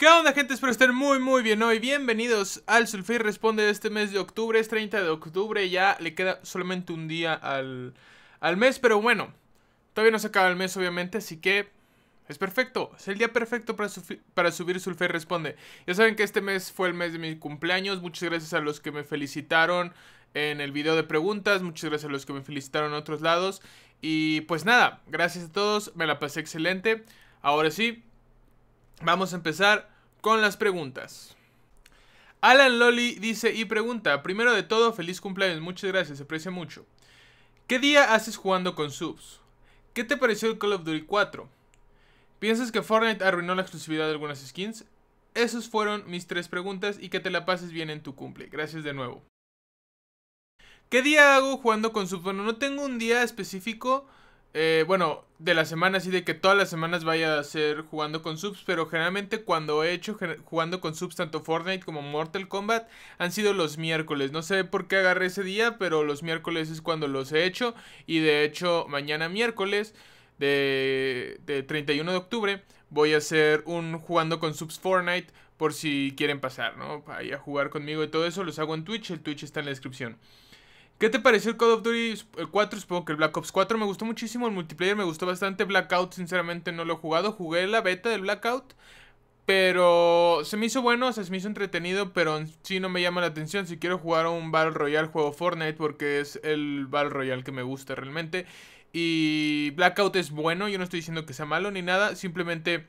¿Qué onda gente? Espero estén muy muy bien hoy. Bienvenidos al sulfur Responde de este mes de octubre. Es 30 de octubre, ya le queda solamente un día al, al mes, pero bueno, todavía no se acaba el mes obviamente, así que es perfecto. Es el día perfecto para, para subir sulfur Responde. Ya saben que este mes fue el mes de mi cumpleaños. Muchas gracias a los que me felicitaron en el video de preguntas. Muchas gracias a los que me felicitaron en otros lados. Y pues nada, gracias a todos, me la pasé excelente. Ahora sí, Vamos a empezar con las preguntas. Alan Loli dice y pregunta, primero de todo, feliz cumpleaños, muchas gracias, se aprecia mucho. ¿Qué día haces jugando con subs? ¿Qué te pareció el Call of Duty 4? ¿Piensas que Fortnite arruinó la exclusividad de algunas skins? Esas fueron mis tres preguntas y que te la pases bien en tu cumple. Gracias de nuevo. ¿Qué día hago jugando con subs? Bueno, no tengo un día específico. Eh, bueno, de las semana, y de que todas las semanas vaya a ser jugando con subs, pero generalmente cuando he hecho jugando con subs tanto Fortnite como Mortal Kombat han sido los miércoles. No sé por qué agarré ese día, pero los miércoles es cuando los he hecho y de hecho mañana miércoles de, 31 de octubre voy a hacer un jugando con subs Fortnite por si quieren pasar, ¿no? ir a jugar conmigo y todo eso los hago en Twitch, el Twitch está en la descripción. ¿Qué te pareció el Call of Duty 4? Eh, Supongo que el Black Ops 4 me gustó muchísimo, el multiplayer me gustó bastante, Blackout sinceramente no lo he jugado, jugué la beta del Blackout, pero se me hizo bueno, o sea, se me hizo entretenido, pero sí no me llama la atención. Si quiero jugar a un Battle Royale, juego Fortnite porque es el Battle Royale que me gusta realmente. Y Blackout es bueno, yo no estoy diciendo que sea malo ni nada, simplemente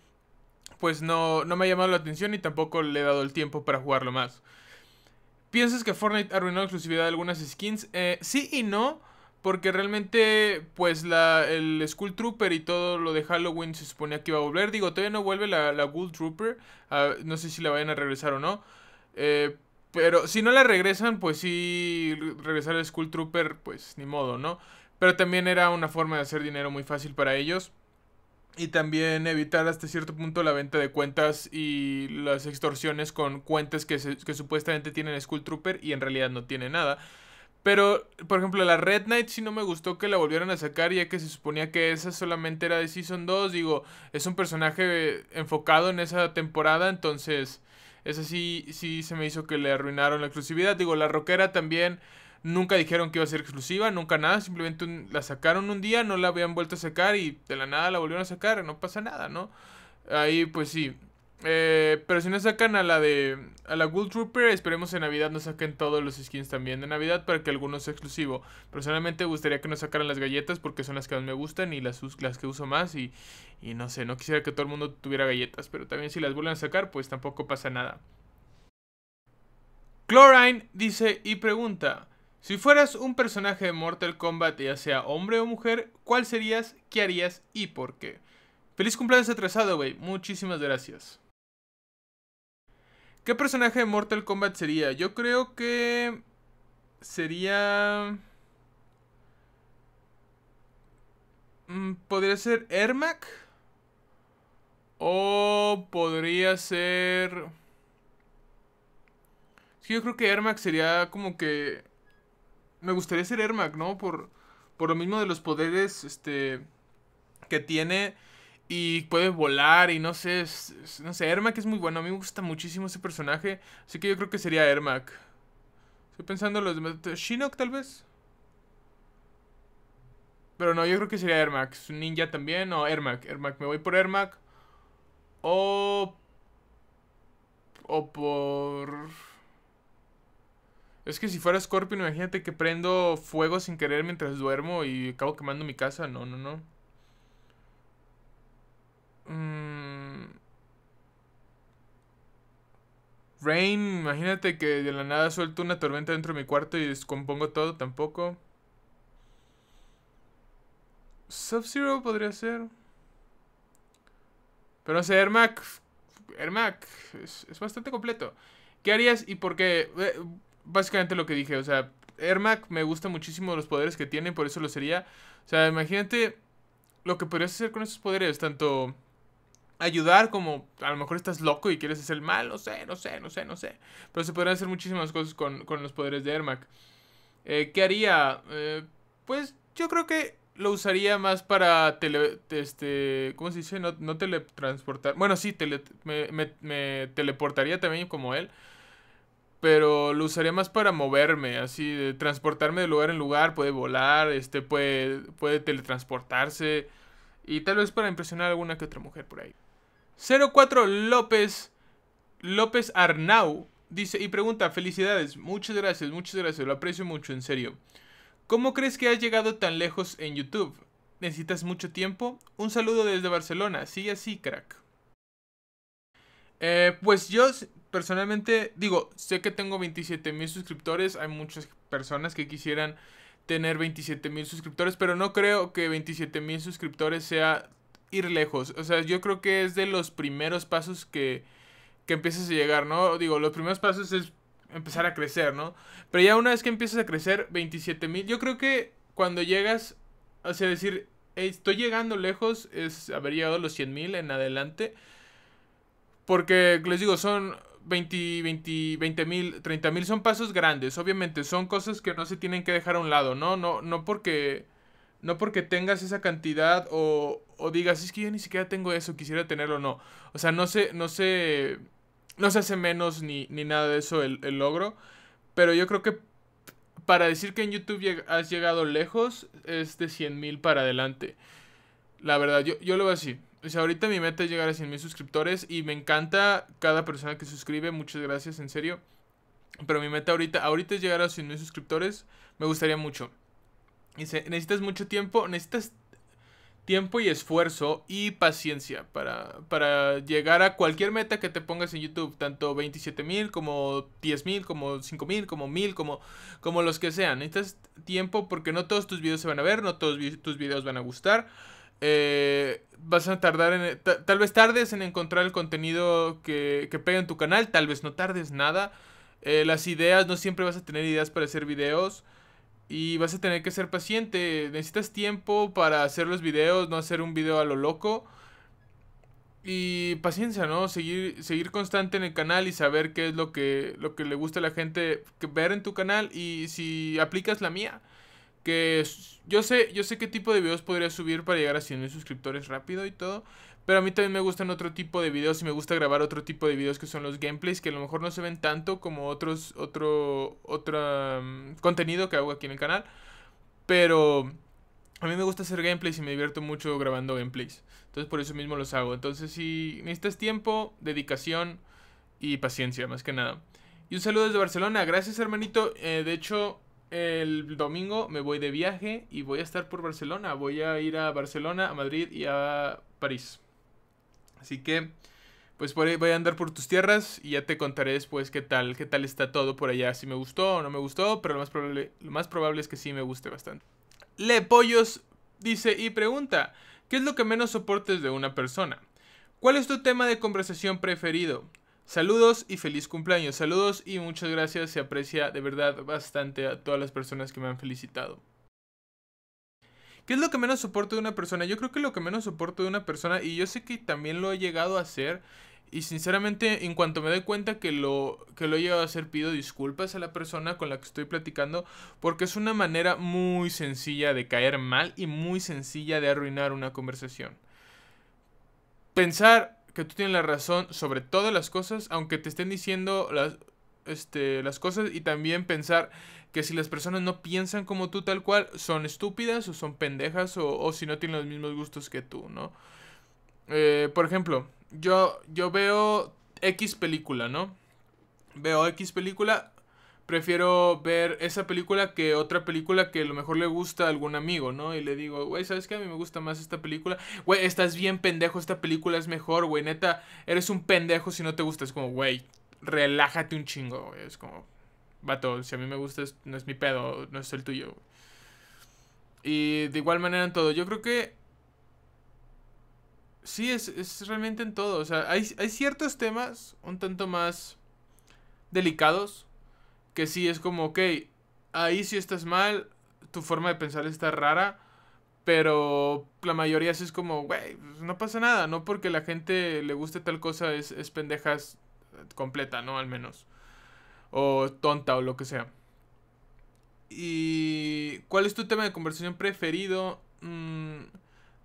pues no, no me ha llamado la atención y tampoco le he dado el tiempo para jugarlo más. ¿Piensas que Fortnite arruinó la exclusividad de algunas skins? Eh, sí y no, porque realmente pues la, el Skull Trooper y todo lo de Halloween se suponía que iba a volver. Digo, todavía no vuelve la, la Ghoul Trooper, ah, no sé si la vayan a regresar o no. Eh, pero si no la regresan, pues sí, regresar al Skull Trooper, pues ni modo, ¿no? Pero también era una forma de hacer dinero muy fácil para ellos y también evitar hasta cierto punto la venta de cuentas y las extorsiones con cuentas que, supuestamente tienen Skull Trooper y en realidad no tiene nada. Pero, por ejemplo, la Red Knight sí no me gustó que la volvieran a sacar, ya que se suponía que esa solamente era de Season 2. Digo, es un personaje enfocado en esa temporada, entonces esa sí, sí se me hizo que le arruinaron la exclusividad. Digo, la Rockera también Nunca dijeron que iba a ser exclusiva, nunca nada, simplemente la sacaron un día, no la habían vuelto a sacar y de la nada la volvieron a sacar, no pasa nada, ¿no? Ahí pues sí. Eh, pero si no sacan a la de a la gold Trooper, esperemos en Navidad no saquen todos los skins también de Navidad para que alguno sea exclusivo. Personalmente gustaría que no sacaran las galletas porque son las que más me gustan y las, las que uso más y, y no sé, no quisiera que todo el mundo tuviera galletas, pero también si las vuelven a sacar pues tampoco pasa nada. Chlorine dice y pregunta, si fueras un personaje de Mortal Kombat, ya sea hombre o mujer, ¿cuál serías, qué harías y por qué? Feliz cumpleaños atrasado, güey. Muchísimas gracias. ¿Qué personaje de Mortal Kombat sería? Yo creo que sería... Mm, podría ser Ermac. O podría ser... Sí, yo creo que Ermac sería como que me gustaría ser Ermac, ¿no? Por, por lo mismo de los poderes este, que tiene y puedes volar y no sé, no sé, Ermac es muy bueno, a mí me gusta muchísimo ese personaje, así que yo creo que sería Ermac. Estoy pensando en los demás, Shinnok tal vez. Pero no, yo creo que sería Ermac, es un ninja también, no, Ermac, Ermac, me voy por Ermac o o por es que si fuera Scorpion, imagínate que prendo fuego sin querer mientras duermo y acabo quemando mi casa. No, no, no. Mm. Rain, imagínate que de la nada suelto una tormenta dentro de mi cuarto y descompongo todo, tampoco. Sub-Zero podría ser. Pero no sé, Ermac. Ermac, es, bastante completo. ¿Qué harías y por qué? Eh, básicamente lo que dije, o sea, Ermac me gusta muchísimo los poderes que tiene, por eso lo sería. O sea, imagínate lo que podrías hacer con esos poderes, tanto ayudar como a lo mejor estás loco y quieres hacer mal, no sé, no sé, no sé, no sé. Pero se podrían hacer muchísimas cosas con, los poderes de Ermac. Eh, ¿Qué haría? Eh, pues yo creo que lo usaría más para Este, ¿Cómo se dice? No, teletransportar. Bueno, sí, tele, me teleportaría también como él pero lo usaría más para moverme, así, de transportarme de lugar en lugar, puede volar, este, puede, puede teletransportarse y tal vez para impresionar a alguna que otra mujer por ahí. 04 López López Arnau dice y pregunta, felicidades, muchas gracias, muchas gracias, lo aprecio mucho, en serio. ¿Cómo crees que has llegado tan lejos en YouTube? ¿Necesitas mucho tiempo? Un saludo desde Barcelona, sigue así, crack. Eh, pues yo personalmente, digo, sé que tengo 27 mil suscriptores. Hay muchas personas que quisieran tener 27 mil suscriptores, pero no creo que 27 mil suscriptores sea ir lejos. O sea, yo creo que es de los primeros pasos que, que empiezas a llegar, ¿no? Digo, los primeros pasos es empezar a crecer, ¿no? Pero ya una vez que empiezas a crecer, 27 mil, yo creo que cuando llegas, o sea, decir, estoy llegando lejos, es haber llegado a los 100 mil en adelante. Porque les digo, son 20, 20, mil, 30 mil son pasos grandes. Obviamente son cosas que no se tienen que dejar a un lado, ¿no? No, no porque... No porque tengas esa cantidad o, digas, es que yo ni siquiera tengo eso, quisiera tenerlo, no. O sea, no se, no se, no se hace menos ni, ni nada de eso el, logro. Pero yo creo que para decir que en YouTube has llegado lejos es de cien mil para adelante. La verdad, yo, yo lo veo así ahorita mi meta es llegar a 100.000 suscriptores y me encanta cada persona que suscribe. Muchas gracias, en serio. Pero mi meta ahorita, ahorita es llegar a 100.000 suscriptores. Me gustaría mucho. Dice, necesitas mucho tiempo, necesitas tiempo y esfuerzo y paciencia para, para llegar a cualquier meta que te pongas en YouTube, tanto 27.000 como 10.000, como 5.000, como 1.000, como, como los que sean. Necesitas tiempo porque no todos tus videos se van a ver, no todos tus videos van a gustar eh, vas a tardar en... Tal vez tardes en encontrar el contenido que, pega en tu canal, tal vez no tardes nada. Eh, las ideas, no siempre vas a tener ideas para hacer videos. Y vas a tener que ser paciente. Necesitas tiempo para hacer los videos, no hacer un video a lo loco. Y paciencia, ¿no? Seguir, seguir constante en el canal y saber qué es lo que, lo que le gusta a la gente ver en tu canal. Y si aplicas la mía, que yo sé, yo sé qué tipo de videos podría subir para llegar a 100.000 suscriptores rápido y todo. Pero a mí también me gustan otro tipo de videos y me gusta grabar otro tipo de videos que son los gameplays que a lo mejor no se ven tanto como otros otro otro mm, contenido que hago aquí en el canal, pero a mí me gusta hacer gameplays y me divierto mucho grabando gameplays. Entonces por eso mismo los hago. Entonces si necesitas tiempo, dedicación y paciencia más que nada. Y un saludo desde Barcelona. Gracias hermanito. Eh, de hecho, el domingo me voy de viaje y voy a estar por Barcelona. Voy a ir a Barcelona, a Madrid y a París. Así que, pues voy a andar por tus tierras y ya te contaré después qué tal, qué tal está todo por allá. Si me gustó o no me gustó, pero lo más probable, lo más probable es que sí me guste bastante. Le Pollos dice y pregunta, ¿qué es lo que menos soportes de una persona? ¿Cuál es tu tema de conversación preferido? Saludos y feliz cumpleaños. Saludos y muchas gracias. Se aprecia de verdad bastante a todas las personas que me han felicitado. ¿Qué es lo que menos soporto de una persona? Yo creo que lo que menos soporto de una persona, y yo sé que también lo he llegado a hacer, y sinceramente, en cuanto me doy cuenta que lo, que lo he llegado a hacer, pido disculpas a la persona con la que estoy platicando, porque es una manera muy sencilla de caer mal y muy sencilla de arruinar una conversación. Pensar, que tú tienes la razón sobre todas las cosas, aunque te estén diciendo las, este, las cosas y también pensar que si las personas no piensan como tú tal cual, son estúpidas o son pendejas o, si no tienen los mismos gustos que tú, ¿no? Eh, por ejemplo, yo, yo veo X película, ¿no? Veo X película, prefiero ver esa película que otra película que a lo mejor le gusta a algún amigo, ¿no? Y le digo, güey, ¿sabes qué? A mí me gusta más esta película. Güey, estás bien pendejo, esta película es mejor, güey, neta, eres un pendejo si no te gusta. Es como, güey, relájate un chingo, Es como, vato, si a mí me gusta, no es mi pedo, no es el tuyo. Y de igual manera en todo, yo creo que... Sí, es, realmente en todo. O sea, hay, hay ciertos temas un tanto más delicados que sí es como, ok, ahí sí estás mal, tu forma de pensar está rara, pero la mayoría sí es como, güey, pues, no pasa nada, no porque la gente le guste tal cosa es, es completa, ¿no? Al menos. O tonta o lo que sea. ¿Y cuál es tu tema de conversación preferido? Mm,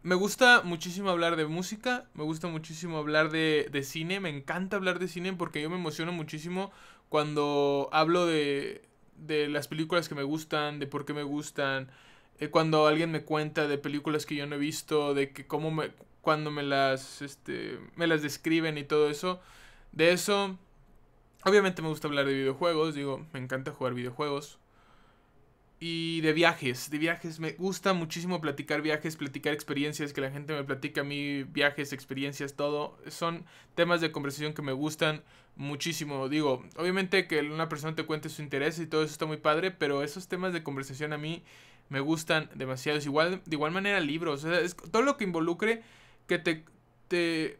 me gusta muchísimo hablar de música, me gusta muchísimo hablar de, de cine, me encanta hablar de cine porque yo me emociono muchísimo cuando hablo de, de las películas que me gustan, de por qué me gustan, eh, cuando alguien me cuenta de películas que yo no he visto, de que cómo me, cuando me las, este, me las describen y todo eso, de eso, obviamente me gusta hablar de videojuegos, digo, me encanta jugar videojuegos, y de viajes, de viajes. Me gusta muchísimo platicar viajes, platicar experiencias, que la gente me platica a mí, viajes, experiencias, todo. Son temas de conversación que me gustan muchísimo. Digo, obviamente que una persona te cuente su interés y todo eso está muy padre, pero esos temas de conversación a mí me gustan demasiado. igual, de igual manera libros, todo lo que involucre que te, te,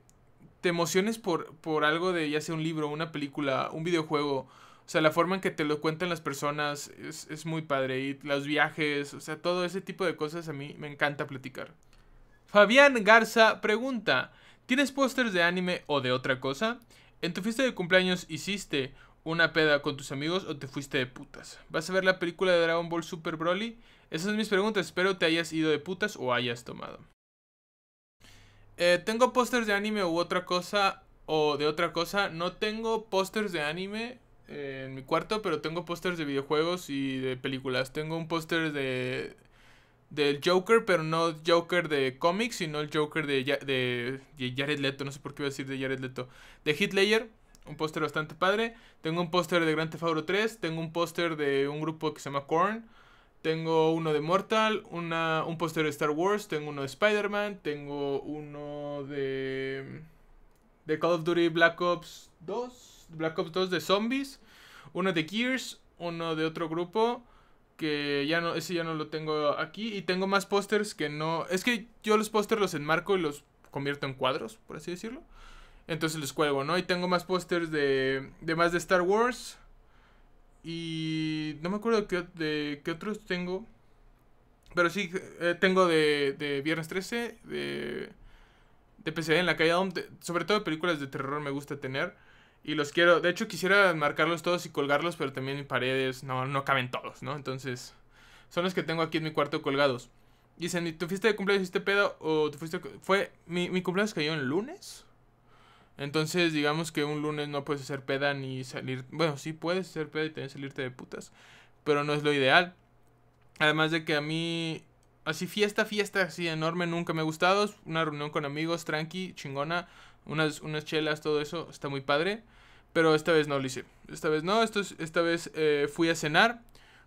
te emociones por, por algo de ya sea un libro, una película, un videojuego o sea, la forma en que te lo cuentan las personas es, muy padre. Y los viajes, o sea, todo ese tipo de cosas a mí me encanta platicar. Fabián Garza pregunta, ¿tienes pósters de anime o de otra cosa? ¿En tu fiesta de cumpleaños hiciste una peda con tus amigos o te fuiste de putas? ¿Vas a ver la película de Dragon Ball Super Broly? Esas son mis preguntas, espero te hayas ido de putas o hayas tomado. Eh, tengo pósters de anime u otra cosa o de otra cosa. No tengo pósters de anime en mi cuarto, pero tengo pósters de videojuegos y de películas. Tengo un póster de del Joker, pero no Joker de cómics, sino el Joker de, de, Jared Leto, no sé por qué iba a decir de Jared Leto, de Hitler, un póster bastante padre, tengo un póster de Grand Theft Auto 3, tengo un póster de un grupo que se llama Korn, tengo uno de Mortal, una, un póster de Star Wars, tengo uno de Spider-Man, tengo uno de, de Call of Duty Black Ops 2, Black Ops 2 de zombies, uno de Gears, uno de otro grupo que ya no ese ya no lo tengo aquí y tengo más pósters que no, es que yo los pósters los enmarco y los convierto en cuadros, por así decirlo. Entonces los cuelgo, ¿no? Y tengo más pósters de, de más de Star Wars. Y no me acuerdo qué, de qué otros tengo. Pero sí, eh, tengo de, de, Viernes 13, de, de PCD en la calle, sobre todo películas de terror me gusta tener. Y los quiero. De hecho, quisiera marcarlos todos y colgarlos, pero también en paredes. No, no caben todos, ¿no? Entonces, son los que tengo aquí en mi cuarto colgados. Dicen, ¿tu fiesta de cumpleaños hiciste pedo o tu fuiste... Fue... Mi, cumpleaños cayó en lunes. Entonces, digamos que un lunes no puedes hacer peda ni salir... Bueno, sí puedes hacer peda y también salirte de putas. Pero no es lo ideal. Además de que a mí... Así fiesta, fiesta, así enorme, nunca me ha gustado. Una reunión con amigos, tranqui, chingona. Unas, unas chelas, todo eso, está muy padre. Pero esta vez no lo hice. Esta vez no, esto esta vez eh, fui a cenar.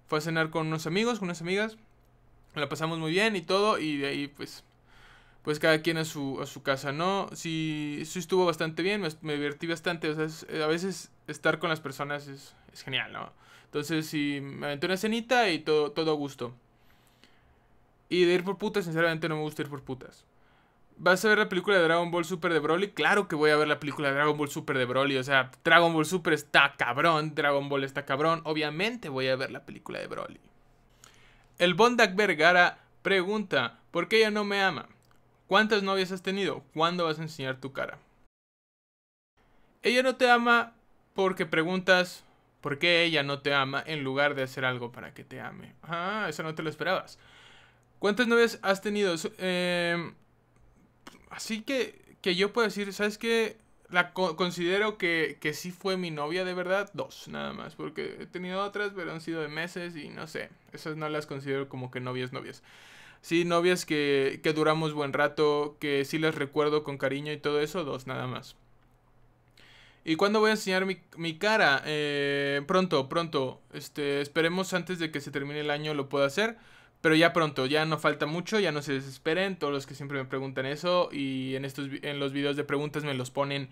Fui a cenar con unos amigos, con unas amigas. La pasamos muy bien y todo. Y de ahí pues pues cada quien a su, a su casa, ¿no? Sí, sí estuvo bastante bien, me, divertí bastante, o sea, eh, a veces estar con las personas es, genial, ¿no? Entonces sí, me aventé una cenita y todo, todo a gusto. Y de ir por putas, sinceramente no me gusta ir por putas. ¿Vas a ver la película de Dragon Ball Super de Broly? Claro que voy a ver la película de Dragon Ball Super de Broly. O sea, Dragon Ball Super está cabrón, Dragon Ball está cabrón. Obviamente voy a ver la película de Broly. El Bondak Vergara pregunta, ¿por qué ella no me ama? ¿Cuántas novias has tenido? ¿Cuándo vas a enseñar tu cara? Ella no te ama porque preguntas por qué ella no te ama en lugar de hacer algo para que te ame. Ah, eso no te lo esperabas. ¿Cuántas novias has tenido? Eh así que, que yo puedo decir, ¿sabes qué? La considero que, que sí fue mi novia de verdad, dos nada más, porque he tenido otras, pero han sido de meses y no sé, esas no las considero como que novias, novias. Sí, novias que, duramos buen rato, que sí las recuerdo con cariño y todo eso, dos nada más. ¿Y cuándo voy a enseñar mi, cara? Eh, pronto, pronto. Este, esperemos antes de que se termine el año lo pueda hacer. Pero ya pronto, ya no falta mucho, ya no se desesperen, todos los que siempre me preguntan eso y en, estos, en los videos de preguntas me los ponen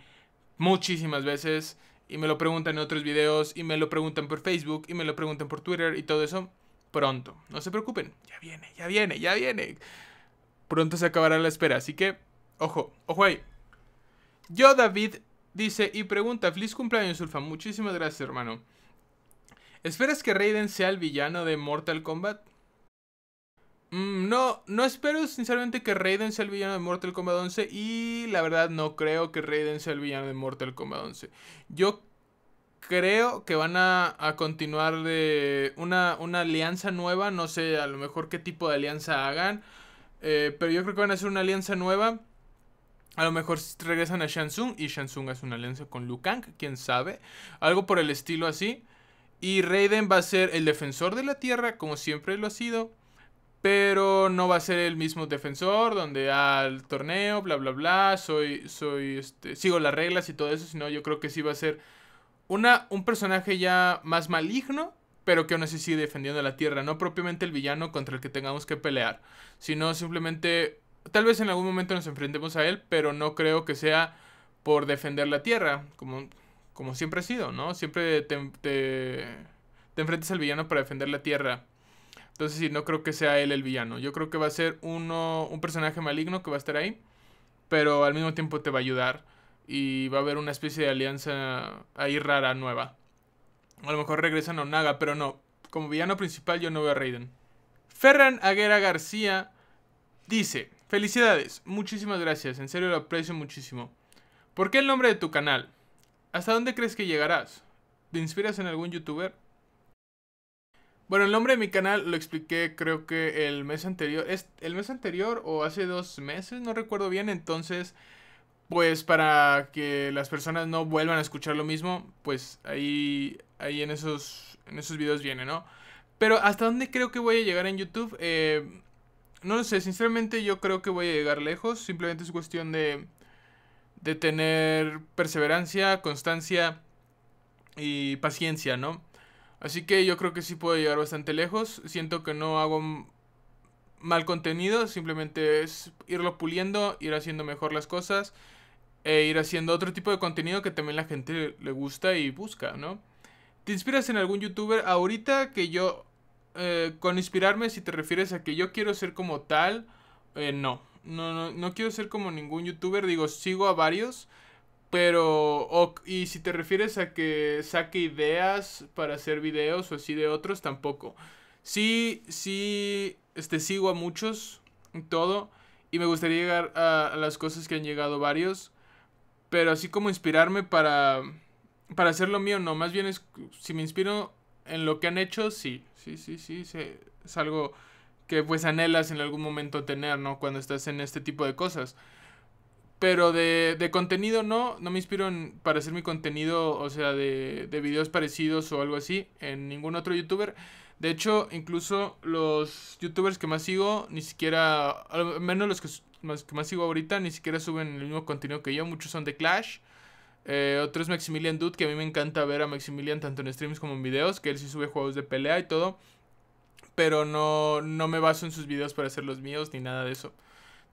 muchísimas veces y me lo preguntan en otros videos y me lo preguntan por Facebook y me lo preguntan por Twitter y todo eso pronto. No se preocupen, ya viene, ya viene, ya viene. Pronto se acabará la espera, así que ojo, ojo ahí. Yo David dice y pregunta, feliz cumpleaños Ulfa, muchísimas gracias hermano. ¿Esperas que Raiden sea el villano de Mortal Kombat? Mm, no, no espero sinceramente que Raiden sea el villano de Mortal Kombat 11 y la verdad no creo que Raiden sea el villano de Mortal Kombat 11. Yo creo que van a, continuar de una, alianza nueva, no sé a lo mejor qué tipo de alianza hagan, eh, pero yo creo que van a hacer una alianza nueva. A lo mejor regresan a Shansung y Shansung hace una alianza con Lukang, Kang, quién sabe, algo por el estilo así. Y Raiden va a ser el defensor de la Tierra, como siempre lo ha sido pero no va a ser el mismo defensor donde al ah, torneo, bla bla bla, soy soy este, sigo las reglas y todo eso, sino yo creo que sí va a ser una un personaje ya más maligno, pero que aún así sigue defendiendo la Tierra, no propiamente el villano contra el que tengamos que pelear, sino simplemente tal vez en algún momento nos enfrentemos a él, pero no creo que sea por defender la Tierra, como como siempre ha sido, ¿no? Siempre te, te, te enfrentas al villano para defender la Tierra. Entonces sí, no creo que sea él el villano. Yo creo que va a ser uno, un personaje maligno que va a estar ahí, pero al mismo tiempo te va a ayudar y va a haber una especie de alianza ahí rara, nueva. A lo mejor regresan a Onaga, pero no. Como villano principal yo no veo a Raiden. Ferran Aguera García dice, felicidades, muchísimas gracias, en serio lo aprecio muchísimo. ¿Por qué el nombre de tu canal? ¿Hasta dónde crees que llegarás? ¿Te inspiras en algún youtuber? Bueno, el nombre de mi canal lo expliqué creo que el mes anterior. ¿Es el mes anterior o hace dos meses? No recuerdo bien. Entonces, pues para que las personas no vuelvan a escuchar lo mismo, pues ahí, ahí en, esos, en esos videos viene, ¿no? Pero hasta dónde creo que voy a llegar en YouTube, eh, no lo sé, sinceramente yo creo que voy a llegar lejos. Simplemente es cuestión de, de tener perseverancia, constancia y paciencia, ¿no? Así que yo creo que sí puedo llegar bastante lejos. Siento que no hago mal contenido, simplemente es irlo puliendo, ir haciendo mejor las cosas e ir haciendo otro tipo de contenido que también la gente le gusta y busca, ¿no? ¿Te inspiras en algún youtuber ahorita que yo... Eh, con inspirarme si te refieres a que yo quiero ser como tal, eh, No, no, no quiero ser como ningún youtuber, digo, sigo a varios pero, y si te refieres a que saque ideas para hacer videos o así de otros, tampoco. Sí, sí, este, sigo a muchos, todo, y me gustaría llegar a, las cosas que han llegado varios, pero así como inspirarme para, para hacer lo mío, no, más bien es, si me inspiro en lo que han hecho, sí, sí, sí, sí, sí es algo que pues anhelas en algún momento tener, ¿no? Cuando estás en este tipo de cosas. Pero de, contenido no, no me inspiro en, para hacer mi contenido, o sea, de, de videos parecidos o algo así, en ningún otro youtuber. De hecho, incluso los youtubers que más sigo, ni siquiera, al menos los que más, que más sigo ahorita, ni siquiera suben el mismo contenido que yo. Muchos son de Clash. Eh, otro es Maximilian Dude, que a mí me encanta ver a Maximilian tanto en streams como en videos, que él sí sube juegos de pelea y todo. Pero no, no me baso en sus videos para hacer los míos ni nada de eso.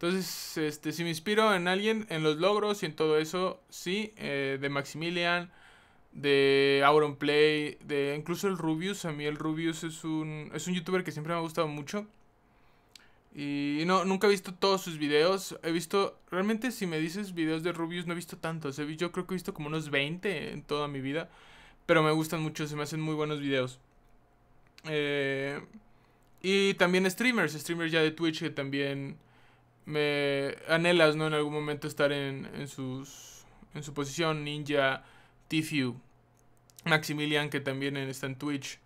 Entonces, este, si me inspiro en alguien, en los logros y en todo eso, sí, eh, de Maximilian, de Auron Play, de incluso el Rubius. A mí el Rubius es un, es un youtuber que siempre me ha gustado mucho. Y no, nunca he visto todos sus videos. He visto, realmente si me dices videos de Rubius, no he visto tantos. yo creo que he visto como unos 20 en toda mi vida. Pero me gustan mucho, se me hacen muy buenos videos. Eh, y también streamers, streamers ya de Twitch que también me anhelas, ¿no? En algún momento estar en, sus, en su posición, Ninja, tifu Maximilian, que también está en Twitch,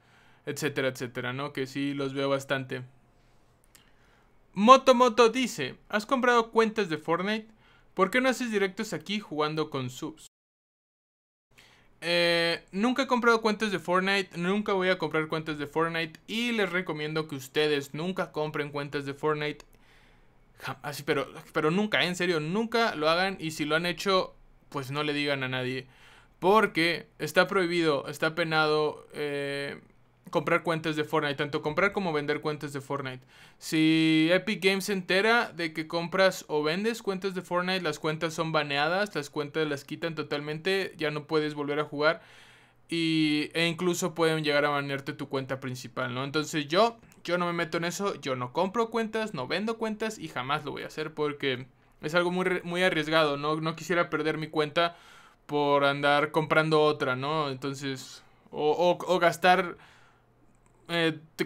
etcétera, etcétera, ¿no? Que sí los veo bastante. Moto Moto dice, ¿has comprado cuentas de Fortnite? ¿Por qué no haces directos aquí jugando con subs? Eh, nunca he comprado cuentas de Fortnite, nunca voy a comprar cuentas de Fortnite y les recomiendo que ustedes nunca compren cuentas de Fortnite Así, ah, pero, pero nunca, ¿eh? en serio, nunca lo hagan y si lo han hecho, pues no le digan a nadie. Porque está prohibido, está penado eh, comprar cuentas de Fortnite, tanto comprar como vender cuentas de Fortnite. Si Epic Games se entera de que compras o vendes cuentas de Fortnite, las cuentas son baneadas, las cuentas las quitan totalmente, ya no puedes volver a jugar. Y, e incluso pueden llegar a banearte tu cuenta principal, ¿no? Entonces yo yo no me meto en eso, yo no compro cuentas, no vendo cuentas y jamás lo voy a hacer porque es algo muy, muy arriesgado, ¿no? No quisiera perder mi cuenta por andar comprando otra, ¿no? Entonces, o, gastar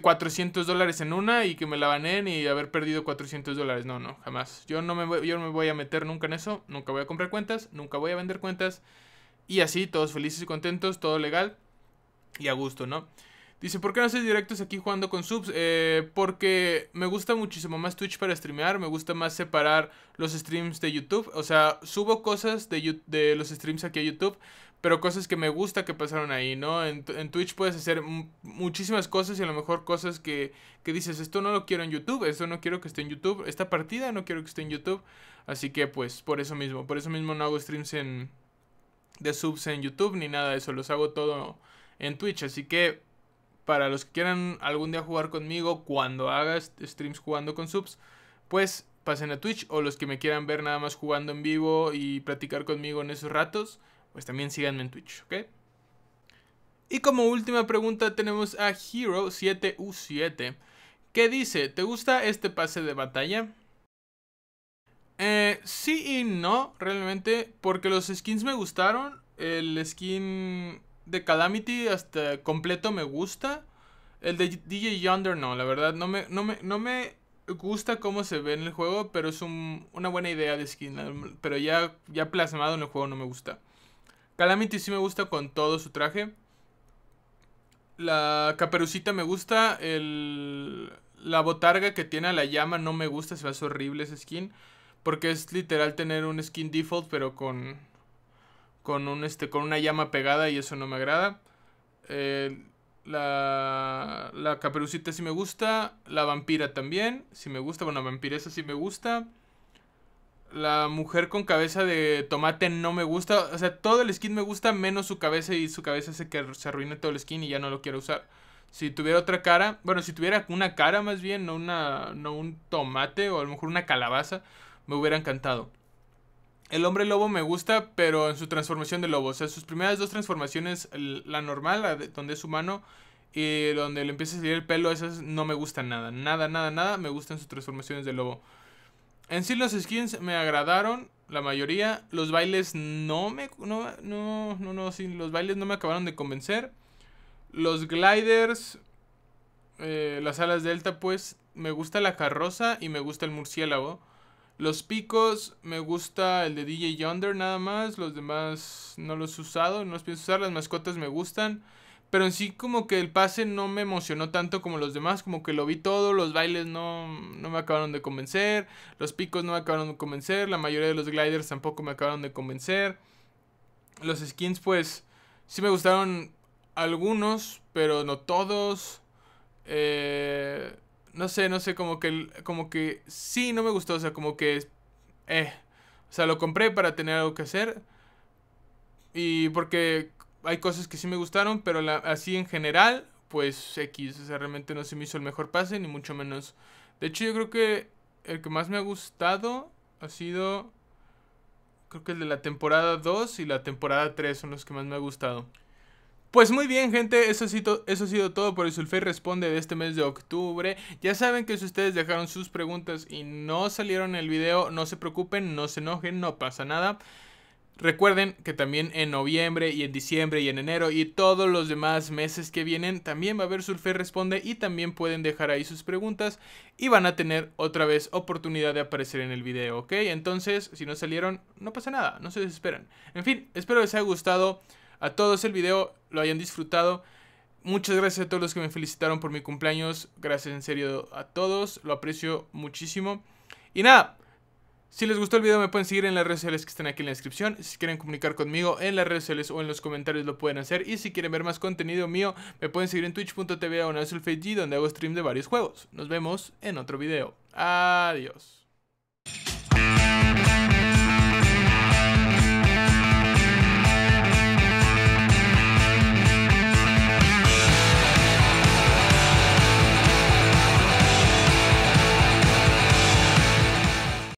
400 eh, dólares en una y que me la banen y haber perdido 400 dólares. No, no, jamás. Yo no, me yo no me voy a meter nunca en eso, nunca voy a comprar cuentas, nunca voy a vender cuentas. Y así, todos felices y contentos, todo legal y a gusto, ¿no? Dice, ¿por qué no haces directos aquí jugando con subs? Eh, porque me gusta muchísimo más Twitch para streamear, me gusta más separar los streams de YouTube. O sea, subo cosas de, los streams aquí a YouTube, pero cosas que me gusta que pasaron ahí, ¿no? En, Twitch puedes hacer muchísimas cosas y a lo mejor cosas que, que dices, esto no lo quiero en YouTube, esto no quiero que esté en YouTube, esta partida no quiero que esté en YouTube. Así que pues, por eso mismo, por eso mismo no hago streams en, de subs en YouTube ni nada de eso, los hago todo en Twitch. Así que para los que quieran algún día jugar conmigo cuando haga streams jugando con subs, pues pasen a Twitch o los que me quieran ver nada más jugando en vivo y platicar conmigo en esos ratos, pues también síganme en Twitch, ¿ok? Y como última pregunta tenemos a Hero7U7 que dice, ¿te gusta este pase de batalla? Eh, sí y no, realmente, porque los skins me gustaron. El skin de Calamity hasta completo me gusta. El de DJ Yonder no, la verdad, no me, no me, no me gusta cómo se ve en el juego, pero es una buena idea de skin. Pero ya, ya plasmado en el juego no me gusta. Calamity sí me gusta con todo su traje. La caperucita me gusta. El, la botarga que tiene a la llama no me gusta. Se ve horrible esa skin. Porque es literal tener un skin default, pero con con, un, este, con una llama pegada y eso no me agrada. Eh, la, la caperucita sí me gusta. La vampira también. Sí me gusta. Bueno, la vampiresa sí me gusta. La mujer con cabeza de tomate no me gusta. O sea, todo el skin me gusta menos su cabeza y su cabeza hace que se arruine todo el skin y ya no lo quiero usar. Si tuviera otra cara, bueno, si tuviera una cara más bien, no, una, no un tomate o a lo mejor una calabaza, me hubiera encantado. El hombre lobo me gusta, pero en su transformación de lobo. O sea, sus primeras dos transformaciones, la normal, donde es humano, y donde le empieza a salir el pelo, esas no me gustan nada. Nada, nada, nada. Me gustan sus transformaciones de lobo. En sí, los skins me agradaron, la mayoría. Los bailes no me. No, no, no, no. Sí, los bailes no me acabaron de convencer. Los gliders. Eh, las alas delta, pues. Me gusta la carroza y me gusta el murciélago. Los picos, me gusta el de DJ Yonder nada más. Los demás no los he usado, no los pienso usar. Las mascotas me gustan. Pero en sí como que el pase no me emocionó tanto como los demás, como que lo vi todo, los bailes no, no me acabaron de convencer, los picos no me acabaron de convencer, la mayoría de los gliders tampoco me acabaron de convencer. Los skins pues sí me gustaron algunos, pero no todos. Eh, no sé, no sé, como que, como que sí, no me gustó, o sea, como que, eh, o sea, lo compré para tener algo que hacer y porque hay cosas que sí me gustaron, pero así en general, pues X, o sea, realmente no se me hizo el mejor pase, ni mucho menos. De hecho, yo creo que el que más me ha gustado ha sido, creo que el de la temporada 2 y la temporada 3 son los que más me ha gustado. Pues muy bien, gente, eso ha, sido, eso ha sido todo por el Surfe Responde de este mes de octubre. Ya saben que si ustedes dejaron sus preguntas y no salieron en el video, no se preocupen, no se enojen, no pasa nada. Recuerden que también en noviembre y en diciembre y en enero y todos los demás meses que vienen también va a haber Surfe Responde y también pueden dejar ahí sus preguntas y van a tener otra vez oportunidad de aparecer en el video, ¿ok? Entonces, si no salieron, no pasa nada, no se desesperan. En fin, espero les haya gustado a todos el video, lo hayan disfrutado. Muchas gracias a todos los que me felicitaron por mi cumpleaños. Gracias en serio a todos. Lo aprecio muchísimo. Y nada, si les gustó el video me pueden seguir en las redes sociales que están aquí en la descripción. Si quieren comunicar conmigo en las redes sociales o en los comentarios lo pueden hacer. Y si quieren ver más contenido mío me pueden seguir en twitch.tv o en donde hago stream de varios juegos. Nos vemos en otro video. Adiós.